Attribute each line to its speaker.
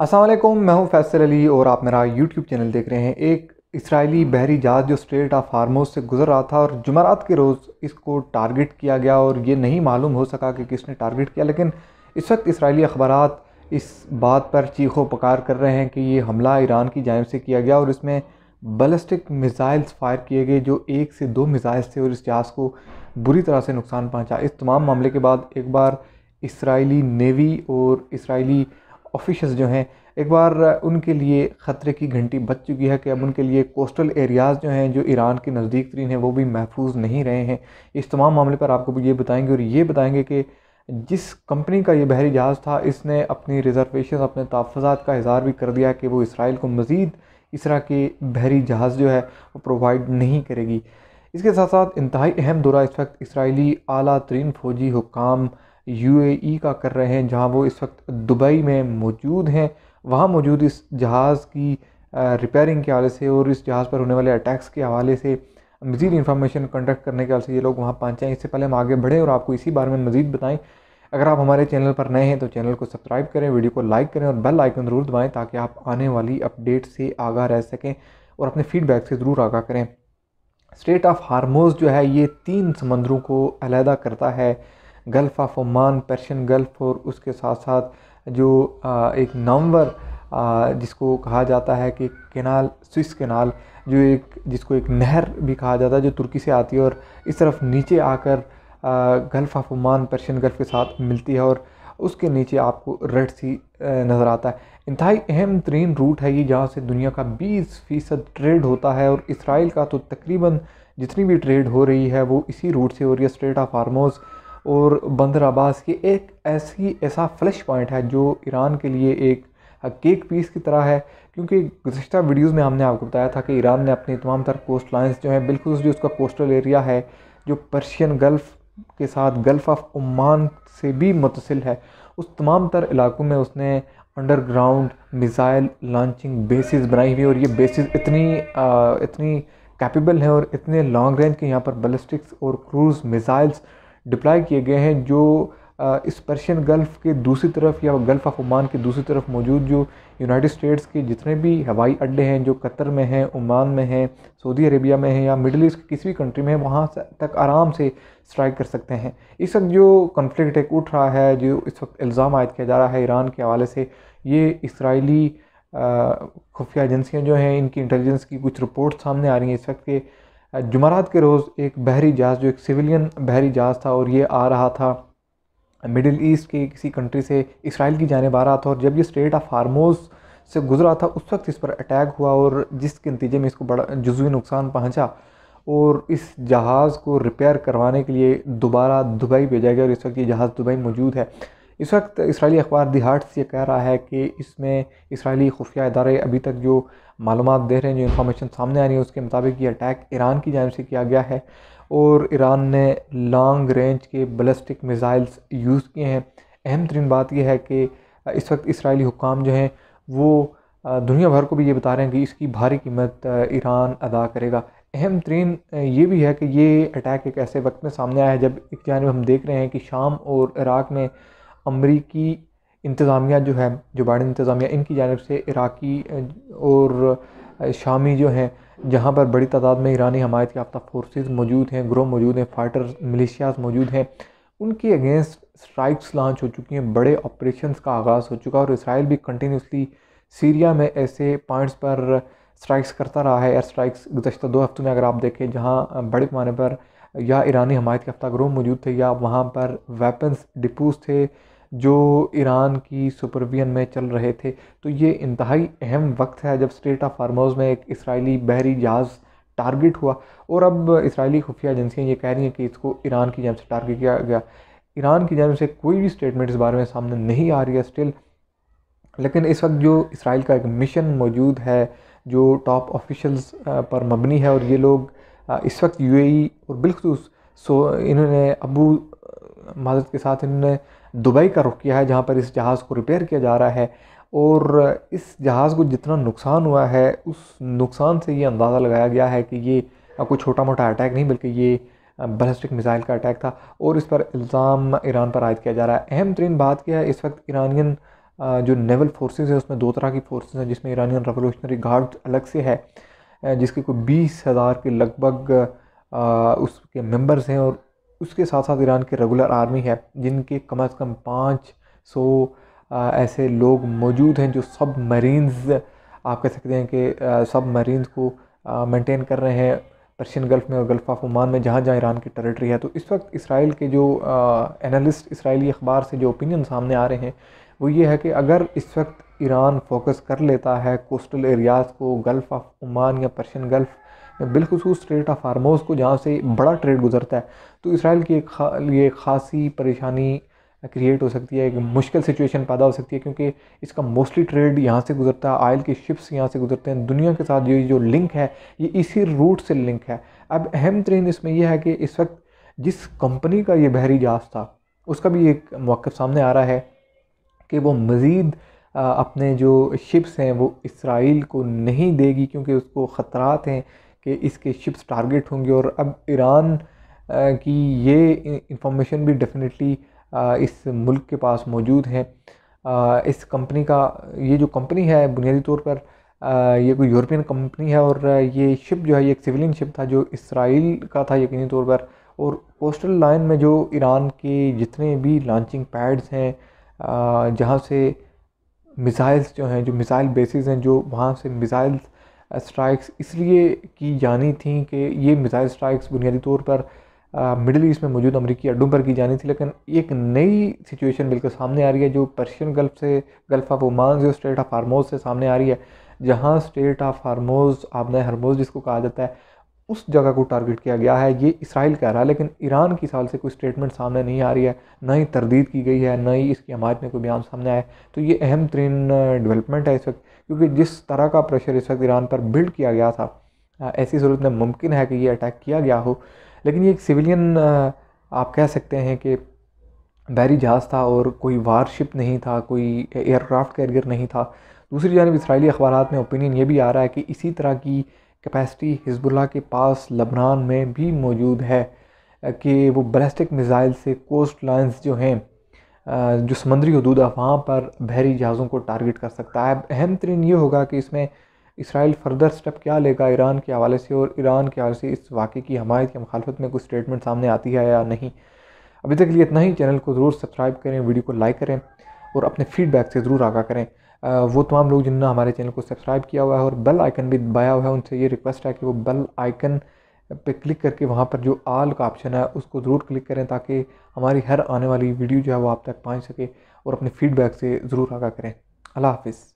Speaker 1: असलकुम मैं हूँ फैसल अली और आप मेरा यूट्यूब चैनल देख रहे हैं एक इसराइली बहरी जहाज़ जो स्ट्रेट ऑफ हार्मोज से गुजर रहा था और जुमेरात के रोज़ इसको टारगेट किया गया और ये नहीं मालूम हो सका कि किसने टारगेट किया लेकिन इस वक्त इसराइली अखबार इस बात पर चीखों पकार कर रहे हैं कि ये हमला ईरान की जानब से किया गया और इसमें बलस्टिक मिज़ाइल्स फायर किए गए जो एक से दो मिज़ाइल्स थे और इस जहाज़ को बुरी तरह से नुकसान पहुँचा इस तमाम मामले के बाद एक बार इसराइली नेवी और इसराइली ऑफिशल जो हैं एक बार uh, उनके लिए ख़तरे की घंटी बच चुकी है कि अब उनके लिए कोस्टल एरियाज़ जो हैं जो ईरान के नज़दीक तरीन हैं वो भी महफूज नहीं रहे हैं इस तमाम मामले पर आपको ये बताएंगे और ये बताएंगे कि जिस कंपनी का ये बहरी जहाज़ था इसने अपनी रिज़र्वेशन अपने तहफ़ात का इजहार भी कर दिया कि वो इसराइल को मज़ीद इस तरह के बहरी जहाज़ जो है वो प्रोवाइड नहीं करेगी इसके साथ साथ इंतहाई अहम दौरा इस वक्त इसराइली अली तरीन फ़ौजी हुकाम यूएई का कर रहे हैं जहां वो इस वक्त दुबई में मौजूद हैं वहां मौजूद इस जहाज़ की रिपेयरिंग के हवाले से और इस जहाज़ पर होने वाले अटैक्स के हवाले से मज़ीद इन्फॉर्मेशन कंडक्ट करने के हवाले से ये लोग वहाँ पहुँचे इससे पहले हम आगे बढ़ें और आपको इसी बारे में मज़ीद बताएँ अगर आप हमारे चैनल पर नए हैं तो चैनल को सब्सक्राइब करें वीडियो को लाइक करें और बेल आइकन ज़रूर दबाएँ ताकि आप आने वाली अपडेट से आगा रह सकें और अपने फीडबैक से ज़रूर आगा करें स्टेट ऑफ हारमोज जो है ये तीन समंदरों को अलहदा करता है Gulf of Oman Persian Gulf और उसके साथ साथ जो एक नामवर जिसको कहा जाता है कि केनाल स्विस केनाल जो एक जिसको एक नहर भी कहा जाता है जो तुर्की से आती है और इस तरफ नीचे आकर Gulf of Oman Persian Gulf के साथ मिलती है और उसके नीचे आपको रेड सी नज़र आता है इंतहाई अहम तरीन रूट है ये जहाँ से दुनिया का 20 फ़ीसद ट्रेड होता है और इसराइल का तो तकरीबन जितनी भी ट्रेड हो रही है वो इसी रूट से हो रही है स्ट्रेट ऑफ फार्मोज़ और बंदर आबाद की एक ऐसी ऐसा फ्लैश पॉइंट है जो ईरान के लिए एक केक पीस की तरह है क्योंकि गुज्तर वीडियोस में हमने आपको बताया था कि ईरान ने अपनी तमाम तर कोस्ट लाइन्स जो हैं बिल्कुल जो उसका कोस्टल एरिया है जो पर्शियन गल्फ़ के साथ गल्फ़ ऑफ उमान से भी मुतसिल है उस तमाम तर इलाकों में उसने अंडरग्राउंड मिज़ाइल लॉन्चिंग बेसिस बनाई हुई और ये बेसिस इतनी आ, इतनी कैपेबल हैं और इतने लॉन्ग रेंज के यहाँ पर बलिस्टिक्स और क्रूज़ मिज़ाइल्स डिप्लाई किए गए हैं जो इस पर्शियन गल्फ़ के दूसरी तरफ या गल्फ़ ऑफ ओमान के दूसरी तरफ मौजूद जो यूनाइटेड स्टेट्स के जितने भी हवाई अड्डे हैं जो कतर में हैं ओमान में हैं सऊदी अरेबिया में हैं या मिडल ईस्ट की किसी भी कंट्री में वहाँ तक आराम से स्ट्राइक कर सकते हैं इस वक्त जो कन्फ्लिक्ट उठ रहा है जो इस वक्त इल्ज़ाम आयद किया जा रहा है ईरान के हवाले से ये इसराइली खुफिया एजेंसियाँ जो हैं इनकी इंटेलिजेंस की कुछ रिपोर्ट सामने आ रही हैं इस वक्त के जुमारात के रोज़ एक बहरी जहाज़ जो एक सिविलियन बहरी जहाज़ था और ये आ रहा था मिडिल ईस्ट के किसी कंट्री से इसराइल की जानब आ रहा था और जब ये स्टेट ऑफ हारमोज से गुजरा था उस वक्त इस पर अटैक हुआ और जिसके नतीजे में इसको बड़ा जजवी नुकसान पहुँचा और इस जहाज़ को रिपेयर करवाने के लिए दोबारा दुबई भेजा गया और इस वक्त ये जहाज़ दुबई मौजूद है इस वक्त इसराइली अखबार दी हार्ट्स ये कह रहा है कि इसमें इसराइली खुफिया इदारे अभी तक जो मालूम दे रहे हैं जो इन्फॉर्मेशन सामने आ रही है उसके मुताबिक ये अटैक ईरान की जानब से किया गया है और ईरान ने लॉन्ग रेंज के बलिस्टिक मिज़ाइल्स यूज़ किए हैं अहम तरीन बात यह है कि इस वक्त इसराइली हुकाम जो हैं वो दुनिया भर को भी ये बता रहे हैं कि इसकी भारी कीमत ईरान अदा करेगा अहम तरीन ये भी है कि ये अटैक एक ऐसे वक्त में सामने आया है जब एक जानब हम देख रहे हैं कि शाम और इराक़ में अमरीकी इंतज़ामिया जो है जो बाइडन इंतज़ामिया इनकी जानब से इराक़ी और शामी जो हैं जहाँ पर बड़ी तादाद में ईरानी हमायत याफ्ता फोर्स मौजूद हैं ग्रोह मौजूद हैं फाइटर मिलिशियाज मौजूद हैं उनके अगेंस्ट स्ट्राइक्स लॉन्च हो चुकी हैं बड़े ऑपरेशन का आगाज़ हो चुका है और इसराइल भी कंटिन्यूसली सीरिया में ऐसे पॉइंट्स पर स्ट्राइक्स करता रहा है एयर स्ट्राइक्स गुजशत दो हफ्तों में अगर आप देखें जहाँ बड़े पैमाने पर या ईरानी हमायत याफ्ता ग्रोह मौजूद थे या वहाँ पर वेपन्स डिपूज थे जो ईरान की सुपरवियन में चल रहे थे तो ये इंतहाई अहम वक्त है जब स्टेट ऑफ फार्मोज में एक इसराइली बहरी जहाज़ टारगेट हुआ और अब इसराइली खुफिया एजेंसियाँ ये कह रही हैं कि इसको ईरान की जानब से टारगेट किया गया ईरान की जानब से कोई भी स्टेटमेंट इस बारे में सामने नहीं आ रही है स्टिल लेकिन इस वक्त जो इसराइल का एक मिशन मौजूद है जो टॉप ऑफिशल्स पर मबनी है और ये लोग इस वक्त यूएई और बिलखसूस सो इन्होंने अबू मादत के साथ इन्होंने दुबई का रुख किया है जहाँ पर इस जहाज़ को रिपेयर किया जा रहा है और इस जहाज़ को जितना नुकसान हुआ है उस नुकसान से ये अंदाज़ा लगाया गया है कि ये कोई छोटा मोटा अटैक नहीं बल्कि ये बैलिस्टिक मिसाइल का अटैक था और इस पर इल्ज़ाम ईरान पर आयद किया जा रहा है अहम तरीन बात क्या है इस वक्त ईरानियन जो नेवल फोर्सेस है उसमें दो तरह की फोर्सेस हैं जिसमें ईरानियन रेवोल्यूशनरी गार्ड अलग से है जिसके कोई बीस हज़ार के लगभग उसके मेंबर्स हैं और उसके साथ साथ ईरान की रेगुलर आर्मी है जिनके कम अज़ कम पाँच सौ ऐसे लोग मौजूद हैं जो सब मरीन्स आप कह सकते हैं कि सब मरीन्स को मेंटेन कर रहे हैं पर्शियन गल्फ़ में और गल्फ़ ऑफ ओमान में जहाँ जहाँ ईरान की टेरिटरी है तो इस वक्त इसराइल के जो एनालिस्ट इसराइली अखबार से जो ओपिनियन सामने आ रहे हैं वो ये है कि अगर इस वक्त ईरान फोकस कर लेता है कोस्टल एरियाज़ को गल्फ़ ऑफ ओमान या पर्शियन गल्फ़ बिलखसूस स्ट्रेट ऑफ फार्मोस को जहाँ से बड़ा ट्रेड गुजरता है तो इसराइल की एक खा ये खासी परेशानी क्रिएट हो सकती है एक मुश्किल सिचुएशन पैदा हो सकती है क्योंकि इसका मोस्टली ट्रेड यहाँ से गुजरता है आयल के शिप्स यहाँ से गुजरते हैं दुनिया के साथ ये जो लिंक है ये इसी रूट से लिंक है अब अहम तरीन इसमें यह है कि इस वक्त जिस कंपनी का ये बहरी जहाज़ था उसका भी एक मौक़ सामने आ रहा है कि वो मज़ीद अपने जो शिप्स हैं वो इसराइल को नहीं देगी क्योंकि उसको ख़तरात हैं कि इसके शिप्स टारगेट होंगे और अब ईरान की ये इंफॉर्मेशन भी डेफिनेटली इस मुल्क के पास मौजूद है इस कंपनी का ये जो कंपनी है बुनियादी तौर पर ये कोई यूरोपियन कंपनी है और ये शिप जो है ये एक सिविलियन शिप था जो इसराइल का था यकीनी तौर पर और कोस्टल लाइन में जो ईरान के जितने भी लॉन्चिंग पैड्स हैं जहाँ से मिसाइल्स जो हैं जो मिसाइल बेसिस हैं जो वहाँ से मिसाइल्स स्ट्राइक्स इसलिए की जानी थी कि ये मिसाइल स्ट्राइक्स बुनियादी तौर पर मिडिल ईस्ट में मौजूद अमरीकी अड्डों पर की जानी थी लेकिन एक नई सिचुएशन बिल्कुल सामने आ रही है जो पर्शियन गल्फ से गल्फ ऑफ ओमान से स्टेट ऑफ हारमोज से सामने आ रही है जहाँ स्टेट ऑफ हारमोज आबन हरमोज जिसको कहा जाता है उस जगह को टारगेट किया गया है ये इसराइल कह रहा है लेकिन ईरान की साल से कोई स्टेटमेंट सामने नहीं आ रही है ना ही तरदीद की गई है ना ही इसकी हमारे में कोई बयान सामने आया तो ये अहम तरीन डेवलपमेंट है इस वक्त क्योंकि जिस तरह का प्रेशर इस वक्त ईरान पर बिल्ड किया गया था ऐसी सूरत में मुमकिन है कि ये अटैक किया गया हो लेकिन ये एक सिविलियन आप कह सकते हैं कि बैरी जहाज़ था और कोई वारशिप नहीं था कोई एयरक्राफ्ट कैरियर नहीं था दूसरी जानब इसराइली अखबार में ओपिनियन ये भी आ रहा है कि इसी तरह की कैपेसिटी हिजबुल्ला के पास लबनान में भी मौजूद है कि वो बैलिस्टिक मिज़ाइल से कोस्ट लाइन्स जो हैं जो समंदरी हदूद है वहाँ पर बहरी जहाज़ों को टारगेट कर सकता है अहम तरीन ये होगा कि इसमें इसराइल फर्दर स्टेप क्या लेगा ईरान के हवाले से और ईरान के हवाले से इस वाक़े की हमायत की मुखालफत में कुछ स्टेटमेंट सामने आती है या नहीं अभी तक लिए इतना ही चैनल को ज़रूर सब्सक्राइब करें वीडियो को लाइक करें और अपने फीडबैक से ज़रूर आगा करें वो तमाम लोग जिन्होंने हमारे चैनल को सब्सक्राइब किया हुआ है और बेल आइकन भी दबाया हुआ है उनसे ये रिक्वेस्ट है कि वो बेल आइकन पे क्लिक करके वहाँ पर जो आल का ऑप्शन है उसको ज़रूर क्लिक करें ताकि हमारी हर आने वाली वीडियो जो है वो आप तक पहुँच सके और अपने फीडबैक से ज़रूर आगा करें अल्लाह हाफिज़